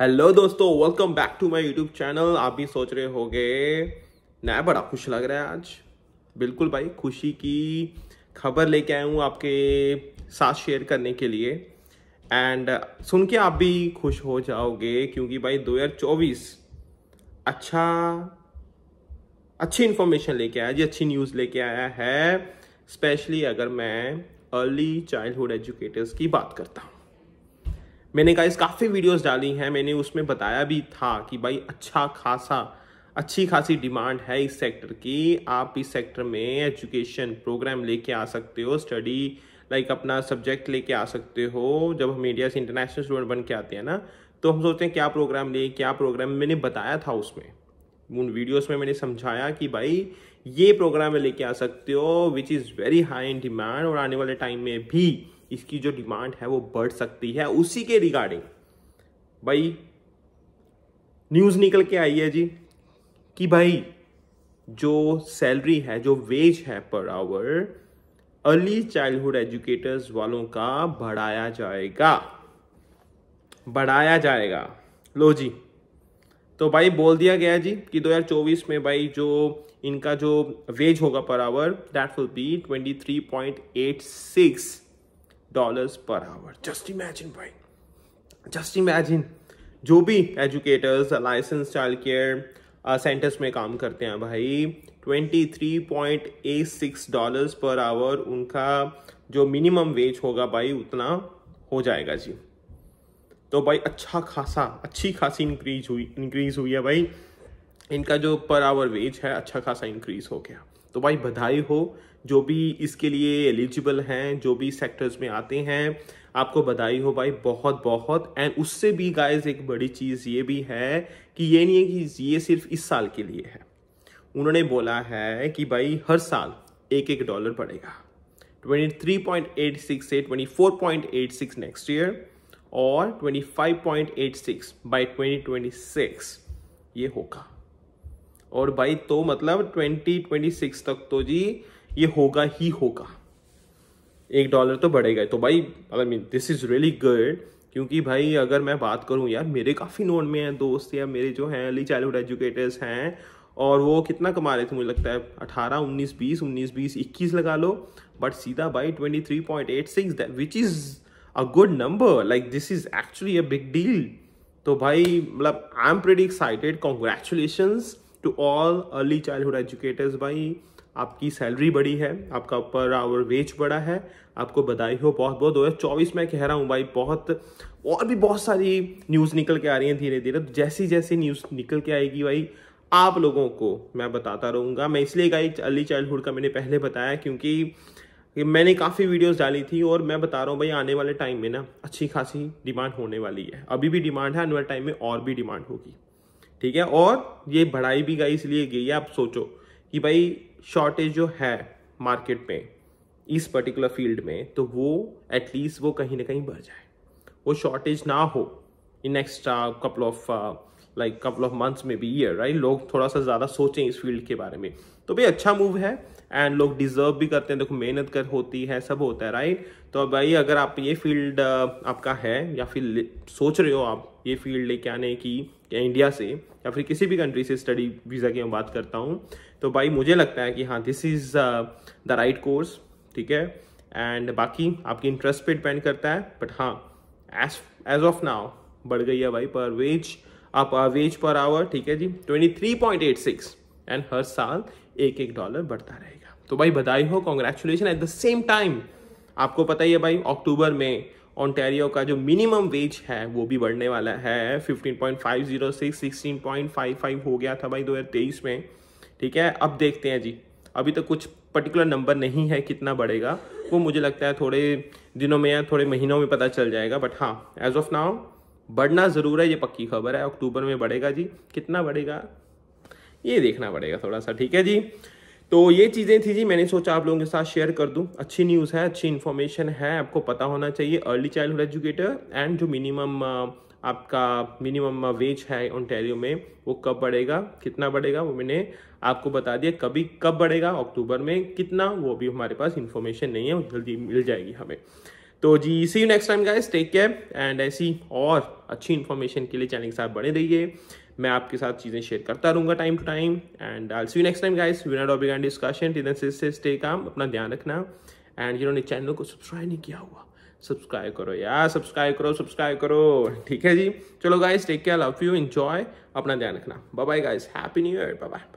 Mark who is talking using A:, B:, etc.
A: hello दोस्तों welcome back to my YouTube channel आप भी सोच रहे गए नया बड़ा खुश लग रहा है आज बिल्कुल भाई खुशी की खबर लेके आया हूँ आपके साथ शेयर करने के लिए एंड सुन के आप भी खुश हो जाओगे क्योंकि भाई 2024 अच्छा अच्छी इन्फॉर्मेशन लेके आया जी अच्छी न्यूज़ लेके आया है स्पेशली अगर मैं अर्ली चाइल्डहुड एजुकेटर्स की बात करता हूँ मैंने कहा इस काफ़ी वीडियोस डाली हैं मैंने उसमें बताया भी था कि भाई अच्छा खासा अच्छी खासी डिमांड है इस सेक्टर की आप इस सेक्टर में एजुकेशन प्रोग्राम लेके आ सकते हो स्टडी लाइक अपना सब्जेक्ट लेके आ सकते हो जब हम इंडिया से इंटरनेशनल स्टूडेंट बन के आते हैं ना तो हम सोचते हैं क्या प्रोग्राम लें क्या प्रोग्राम मैंने बताया था उसमें उन वीडियोस में मैंने समझाया कि भाई ये प्रोग्राम लेके आ सकते हो which is very high in demand और आने वाले टाइम में भी इसकी जो डिमांड है वो बढ़ सकती है उसी के रिगार्डिंग भाई न्यूज़ निकल के आई है जी कि भाई जो सैलरी है जो वेज है per hour early childhood educators वालों का बढ़ाया जाएगा बढ़ाया जाएगा लो जी तो भाई बोल दिया गया जी कि 2024 में भाई जो इनका जो वेज होगा per hour that will be 23.86 dollars per hour just imagine भाई जस्ट इमेजिन जो भी educators licence child care centres में काम करते हैं भाई 23.86 डॉलर्स पर आवर उनका जो मिनिमम वेज होगा भाई उतना हो जाएगा जी तो भाई अच्छा खासा अच्छी खासी इंक्रीज हुई इंक्रीज हुई है भाई इनका जो पर आवर वेज है अच्छा खासा इंक्रीज़ हो गया तो भाई बधाई हो जो भी इसके लिए एलिजिबल हैं जो भी सेक्टर्स में आते हैं आपको बधाई हो भाई बहुत बहुत एंड उससे भी गाइस एक बड़ी चीज़ ये भी है कि ये नहीं है कि ये सिर्फ इस साल के लिए है उन्होंने बोला है कि भाई हर साल एक एक डॉलर बढ़ेगा 23.86 से 24.86 नेक्स्ट ईयर और 25.86 बाय 2026 ये होगा और भाई तो मतलब ट्वेंटी ट्वेंटी सिक्स तक तो जी ये होगा ही होगा एक डॉलर तो बढ़ेगा तो भाई I mean this is really good क्योंकि भाई अगर मैं बात करूं यार मेरे काफ़ी नोट में हैं दोस्त या मेरे जो हैं अर्ली चाइल्डहुड एजुकेटर्स हैं और वो कितना कमा रहे थे मुझे लगता है अठारह उन्नीस बीस उन्नीस बीस इक्कीस लगा लो बट सीधा भाई twenty three point eight six which is a good number like this is actually a big deal तो भाई मतलब I am pretty excited congratulation to all early childhood educators भाई आपकी सैलरी बड़ी है आपका पर आवर वेज बड़ा है आपको बधाई हो बहुत बहुत दो चौबीस में कह रहा हूँ भाई बहुत और भी बहुत सारी न्यूज़ निकल के आ रही है धीरे धीरे तो जैसी जैसी न्यूज़ निकल के आएगी भाई आप लोगों को मैं बताता रहूँगा मैं इसलिए गाई अर्ली चाइल्डहुड का मैंने पहले बताया क्योंकि मैंने काफ़ी वीडियोस डाली थी और मैं बता रहा हूँ भाई आने वाले टाइम में ना अच्छी खासी डिमांड होने वाली है अभी भी डिमांड है आने वाले टाइम में और भी डिमांड होगी ठीक है और ये बढ़ाई भी गई इसलिए गई है आप सोचो कि भाई शॉर्टेज जो है मार्केट में इस पर्टिकुलर फील्ड में तो वो एटलीस्ट वो कहीं ना कहीं बढ़ जाए वो शॉर्टेज ना हो in next couple of like couple of months में भी ईयर राइट लोग थोड़ा सा ज़्यादा सोचें इस फील्ड के बारे में तो भाई अच्छा मूव है एंड लोग डिजर्व भी करते हैं देखो मेहनत कर होती है सब होता है राइट तो भाई अगर आप ये फील्ड आपका है या फिर सोच रहे हो आप ये फील्ड लेके आने की या इंडिया से या फिर किसी भी कंट्री से स्टडी वीज़ा की मैं बात करता हूँ तो भाई मुझे लगता है कि हाँ this is the right course ठीक है एंड बाकी आपकी इंटरेस्ट पे डिपेंड करता है बट हाँ एज एज ऑफ नाउ बढ़ गई है भाई पर वेज आप वेज पर आवर ठीक है जी 23.86 एंड हर साल एक एक डॉलर बढ़ता रहेगा तो भाई बधाई हो congratulation at the same time आपको पता ही है भाई अक्टूबर में ऑनटेरियो का जो मिनिमम वेज है वो भी बढ़ने वाला है 15.506 16.55 हो गया था भाई 2023 में ठीक है अब देखते हैं जी अभी तो कुछ पर्टिकुलर नंबर नहीं है कितना बढ़ेगा वो मुझे लगता है थोड़े दिनों में या थोड़े महीनों में पता चल जाएगा बट हाँ एज ऑफ नाउ बढ़ना ज़रूर है ये पक्की खबर है अक्टूबर में बढ़ेगा जी कितना बढ़ेगा ये देखना पड़ेगा थोड़ा सा ठीक है जी तो ये चीज़ें थी जी मैंने सोचा आप लोगों के साथ शेयर कर दूं अच्छी न्यूज़ है अच्छी इन्फॉर्मेशन है आपको पता होना चाहिए अर्ली चाइल्डहुड एजुकेटर एंड जो मिनिमम आपका मिनिमम वेज है ऑन्टेरियो में वो कब बढ़ेगा कितना बढ़ेगा वो मैंने आपको बता दिया कभी कब बढ़ेगा अक्टूबर में कितना वो भी हमारे पास इन्फॉर्मेशन नहीं है जल्दी मिल जाएगी हमें तो जी see you next time guys take care and ऐसी और अच्छी इन्फॉर्मेशन के लिए चैनल के साथ बने रहिए मैं आपके साथ चीज़ें शेयर करता रहूँगा time to time and I see you next time guys we not end discussion से स्टे काम अपना ध्यान रखना एंड जिन्होंने चैनल को सब्सक्राइब नहीं किया हुआ सब्सक्राइब करो या सब्सक्राइब करो सब्सक्राइब करो ठीक है जी चलो guys take care love you enjoy अपना ध्यान रखना bye bye guys happy new year bye bye